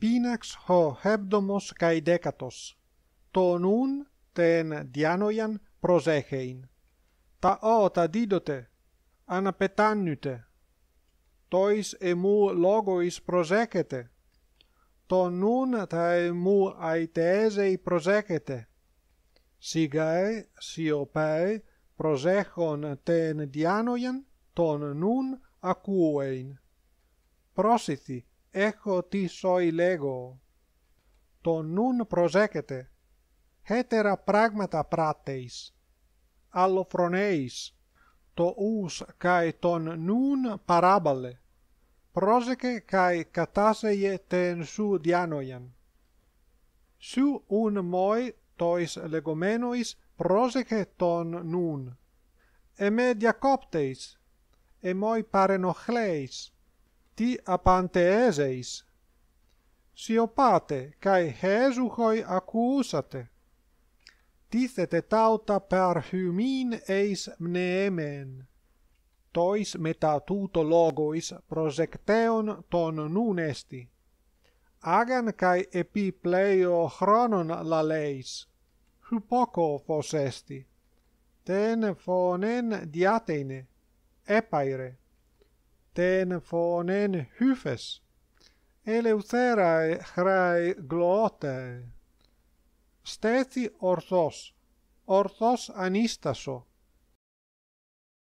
pinax ho hebdomos kai decatos tonun ten dianoian prosegein ta ota didote Anapetannute. tois emu logois logo is prosegete tonun ta e mu aitese i sigae si opae ten dianoian ton nun acuein prosithi ECHO TIS SOI LEGO. TON NUN PROZECETE. HETERA PRAGMATA PRATTEIS. ALOFRONEIS. TO US CAI TON NUN PARABALE. PROZECE CAI KATASEIE TEN SU DIANOIAN. SU UN MOI TOIS LEGOMENUIS PROZECE TON NUN. EME DIACOPTEIS. EME PARENOCHLEIS ti apante eseis. Si opate, cae hesuhoi accusate. Tithete tauta per humin eis mneemen. Tois metatuto logois prosecteon ton nun esti. Agan cae epi pleio chronon la leis. Hupoco fos esti. Ten fonen diatene. Epaire tenon funen hyfes eleutherae hrai glote stethi orthos orthos anistaso